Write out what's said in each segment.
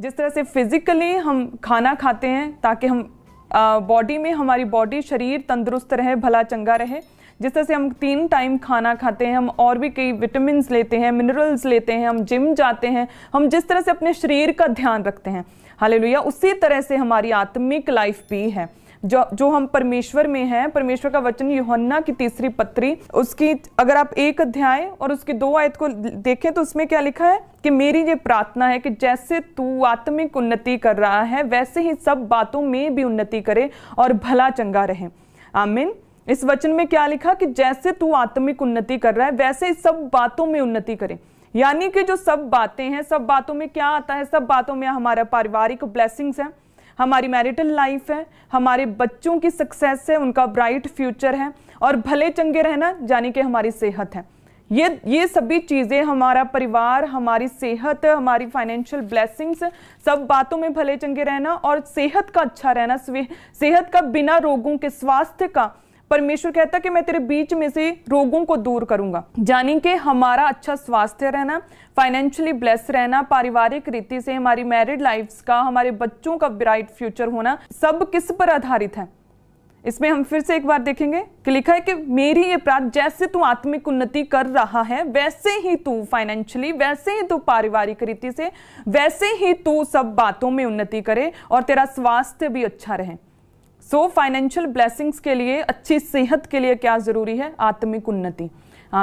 जिस तरह से फिज़िकली हम खाना खाते हैं ताकि हम बॉडी में हमारी बॉडी शरीर तंदुरुस्त रहे भला चंगा रहे जिस तरह से हम तीन टाइम खाना खाते हैं हम और भी कई विटामिन लेते हैं मिनरल्स लेते हैं हम जिम जाते हैं हम जिस तरह से अपने शरीर का ध्यान रखते हैं हाल उसी तरह से हमारी आत्मिक लाइफ भी है जो जो हम परमेश्वर में हैं परमेश्वर का वचन योहन्ना की तीसरी पत्री उसकी अगर आप एक अध्याय और उसकी दो आयत को देखें तो उसमें क्या लिखा है कि मेरी ये प्रार्थना है कि जैसे तू आत्मिक उन्नति कर रहा है वैसे ही सब बातों में भी उन्नति करे और भला चंगा रहे आमिन इस वचन में क्या लिखा कि जैसे तू आत्मिक उन्नति कर रहा है वैसे ही सब बातों में उन्नति करे यानी कि जो सब बातें हैं सब बातों में क्या आता है सब बातों में हमारा पारिवारिक ब्लेसिंग्स हैं हमारी मैरिटल लाइफ है हमारे बच्चों की सक्सेस है उनका ब्राइट फ्यूचर है और भले चंगे रहना यानी कि हमारी सेहत है ये ये सभी चीज़ें हमारा परिवार हमारी सेहत हमारी फाइनेंशियल ब्लेसिंग्स सब बातों में भले चंगे रहना और सेहत का अच्छा रहना सेहत का बिना रोगों के स्वास्थ्य का परमेश्वर कहता कि मैं तेरे बीच में से रोगों को दूर करूंगा जानी कि हमारा अच्छा स्वास्थ्य रहना फाइनेंशियली ब्लेस रहना पारिवारिक रीति से हमारी मैरिड लाइफ का हमारे बच्चों का ब्राइट फ्यूचर होना सब किस पर आधारित है इसमें हम फिर से एक बार देखेंगे कि लिखा है कि मेरी ये प्रार्थ जैसे तू आत्मिक उन्नति कर रहा है वैसे ही तू फाइनेंशियली वैसे ही तू पारिवारिक रीति से वैसे ही तू सब बातों में उन्नति करे और तेरा स्वास्थ्य भी अच्छा रहे सो फाइनेंशियल ब्लेसिंग्स के लिए अच्छी सेहत के लिए क्या ज़रूरी है आत्मिक उन्नति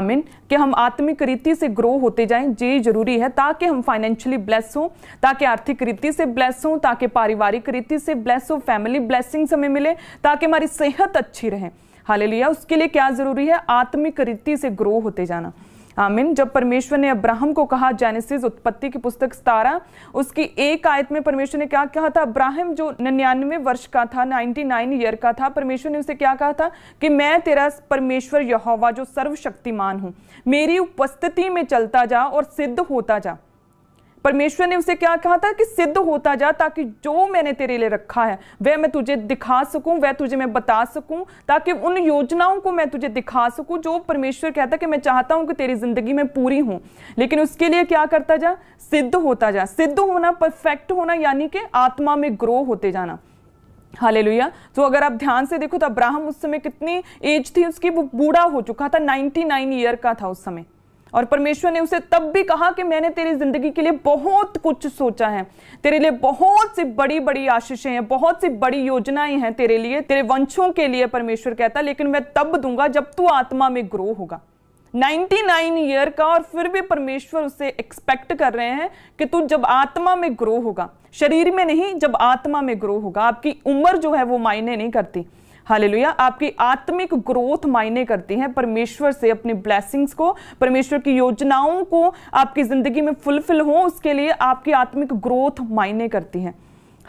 मीन कि हम आत्मिक रीति से ग्रो होते जाएं ये जरूरी है ताकि हम फाइनेंशियली ब्लेस हों ताकि आर्थिक रीति से ब्लेस हों ताकि पारिवारिक रीति से ब्लेस हो फैमिली ब्लेसिंग्स हमें मिले ताकि हमारी सेहत अच्छी रहे हाल उसके लिए क्या ज़रूरी है आत्मिक रीति से ग्रो होते जाना आमिन जब परमेश्वर ने अब्राहम को कहा जेनेसिस उत्पत्ति की पुस्तक सतारा उसकी एक आयत में परमेश्वर ने क्या कहा था अब्राहम जो निन्यानवे वर्ष का था 99 ईयर का था परमेश्वर ने उसे क्या कहा था कि मैं तेरा परमेश्वर यहोवा जो सर्वशक्तिमान हूँ मेरी उपस्थिति में चलता जा और सिद्ध होता जा परमेश्वर ने उसे क्या कहा था कि सिद्ध होता जा ताकि जो मैंने तेरे लिए रखा है वह मैं तुझे दिखा सकूं वह तुझे मैं बता सकूं ताकि उन योजनाओं को मैं तुझे दिखा सकूं जो परमेश्वर कहता कि मैं चाहता हूं कि तेरी ज़िंदगी में पूरी हूं लेकिन उसके लिए क्या करता जा सिद्ध होता जा सिद्ध होना परफेक्ट होना यानी कि आत्मा में ग्रो होते जाना हाले लुया तो अगर आप ध्यान से देखो तो अब्राहम उस समय कितनी एज थी उसकी वो बूढ़ा हो चुका था 99 ईयर का था उस समय और परमेश्वर ने उसे तब भी कहा कि मैंने तेरी ज़िंदगी के लिए बहुत कुछ सोचा है तेरे लिए बहुत सी बड़ी बड़ी आशीषें हैं बहुत सी बड़ी योजनाएं हैं तेरे लिए तेरे वंशों के लिए परमेश्वर कहता लेकिन मैं तब दूंगा जब तू आत्मा में ग्रो होगा 99 ईयर का और फिर भी परमेश्वर उसे एक्सपेक्ट कर रहे हैं कि तू जब आत्मा में ग्रो होगा शरीर में नहीं जब आत्मा में ग्रो होगा आपकी उम्र जो है वो मायने नहीं करती हालेलुया आपकी आत्मिक ग्रोथ मायने करती है परमेश्वर से अपने ब्लैसिंग्स को परमेश्वर की योजनाओं को आपकी ज़िंदगी में फुलफिल हो उसके लिए आपकी आत्मिक ग्रोथ मायने करती है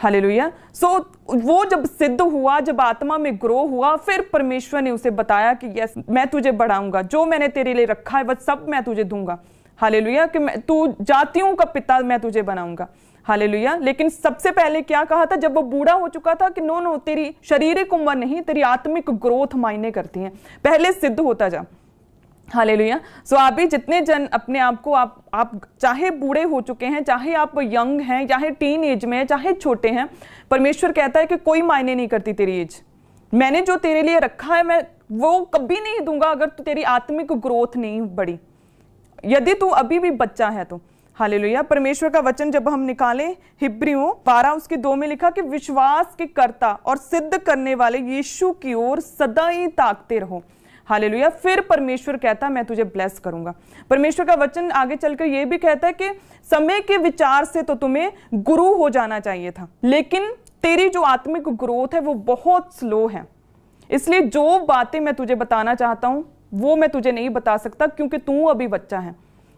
हाले सो सो वो जब सिद्ध हुआ जब आत्मा में ग्रो हुआ फिर परमेश्वर ने उसे बताया कि यस मैं तुझे बढ़ाऊंगा जो मैंने तेरे लिए रखा है वह सब मैं तुझे दूंगा हाले कि मैं तू जातियों का पिता मैं तुझे बनाऊंगा हाले लेकिन सबसे पहले क्या कहा था जब वो बूढ़ा हो चुका था कि नो नो तेरी शारीरिक उम्र नहीं तेरी आत्मिक ग्रोथ मायने करती है पहले सिद्ध होता जा हाले लुया सो आप भी जितने जन अपने आप को आप आप चाहे बूढ़े हो चुके हैं चाहे आप यंग हैं चाहे टीन एज में हैं चाहे छोटे हैं परमेश्वर कहता है कि कोई मायने नहीं करती तेरी एज मैंने जो तेरे लिए रखा है मैं वो कभी नहीं दूंगा अगर तू तेरी आत्मिक ग्रोथ नहीं बढ़ी यदि तू अभी भी बच्चा है तो हालेलुया परमेश्वर का वचन जब हम निकालें हिब्रियों बारह उसके दो में लिखा कि विश्वास के कर्ता और सिद्ध करने वाले यीशु की ओर सदा ही ताकते रहो हालेलुया फिर परमेश्वर कहता मैं तुझे ब्लेस करूंगा परमेश्वर का वचन आगे चलकर यह भी कहता है कि समय के विचार से तो तुम्हें गुरु हो जाना चाहिए था लेकिन तेरी जो आत्मिक ग्रोथ है वो बहुत स्लो है इसलिए जो बातें मैं तुझे बताना चाहता हूँ वो मैं तुझे नहीं बता सकता क्योंकि तू अभी बच्चा है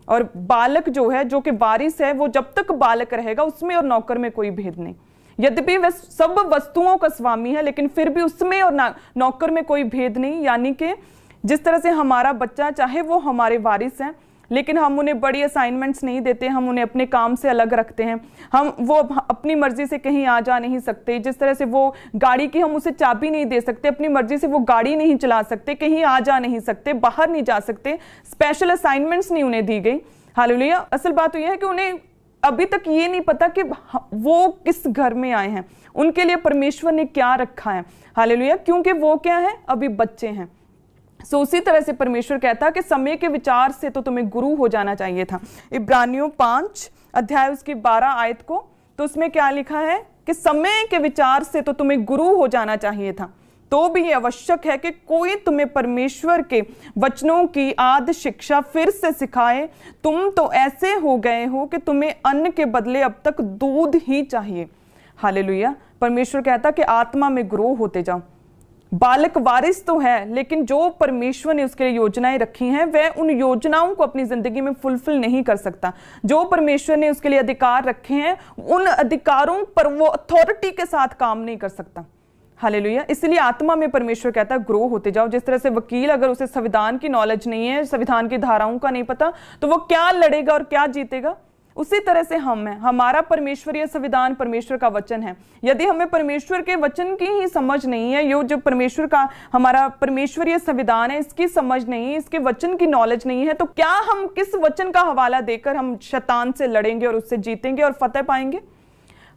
और बालक जो है जो कि वारिस है वो जब तक बालक रहेगा उसमें और नौकर में कोई भेद नहीं यद्यपि वह सब वस्तुओं का स्वामी है लेकिन फिर भी उसमें और नौकर में कोई भेद नहीं यानी कि जिस तरह से हमारा बच्चा चाहे वो हमारे वारिस हैं लेकिन हम उन्हें बड़ी असाइनमेंट्स नहीं देते हम उन्हें अपने काम से अलग रखते हैं हम वो अपनी मर्ज़ी से कहीं आ जा नहीं सकते जिस तरह से वो गाड़ी की हम उसे चाबी नहीं दे सकते अपनी मर्ज़ी से वो गाड़ी नहीं चला सकते कहीं आ जा नहीं सकते बाहर नहीं जा सकते स्पेशल असाइनमेंट्स नहीं उन्हें दी गई हालेलुया असल बात तो यह है कि उन्हें अभी तक ये नहीं पता कि वो किस घर में आए हैं उनके लिए परमेश्वर ने क्या रखा है हालेलुया क्योंकि वो क्या है अभी बच्चे हैं सो उसी तरह से परमेश्वर कहता कि समय के विचार से तो तुम्हें गुरु हो जाना चाहिए था इब्रानियों पांच अध्याय उसकी बारह आयत को तो उसमें क्या लिखा है कि समय के विचार से तो तुम्हें गुरु हो जाना चाहिए था तो भी ये आवश्यक है कि कोई तुम्हें परमेश्वर के वचनों की आद शिक्षा फिर से सिखाए तुम तो ऐसे हो गए हो कि तुम्हें अन्न के बदले अब तक दूध ही चाहिए हालेलुया परमेश्वर कहता कि आत्मा में ग्रो होते जाओ बालक वारिस तो है लेकिन जो परमेश्वर ने उसके लिए योजनाएं रखी हैं वह उन योजनाओं को अपनी ज़िंदगी में फुलफिल नहीं कर सकता जो परमेश्वर ने उसके लिए अधिकार रखे हैं उन अधिकारों पर वो अथॉरिटी के साथ काम नहीं कर सकता हाले लोहिया इसलिए आत्मा में परमेश्वर कहता है ग्रो होते जाओ जिस तरह से वकील अगर उसे संविधान की नॉलेज नहीं है संविधान की धाराओं का नहीं पता तो वो क्या लड़ेगा और क्या जीतेगा उसी तरह से हम हैं हमारा परमेश्वरीय संविधान परमेश्वर का वचन है यदि हमें परमेश्वर के वचन की ही समझ नहीं है यो जो परमेश्वर का हमारा परमेश्वरीय संविधान है इसकी समझ नहीं है इसके वचन की नॉलेज नहीं है तो क्या हम किस वचन का हवाला देकर हम शैतान से लड़ेंगे और उससे जीतेंगे और फतेह पाएंगे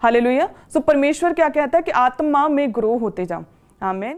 हालेलुया सो परमेश्वर क्या कहता है कि आत्मा में ग्रो होते जाओ आमेन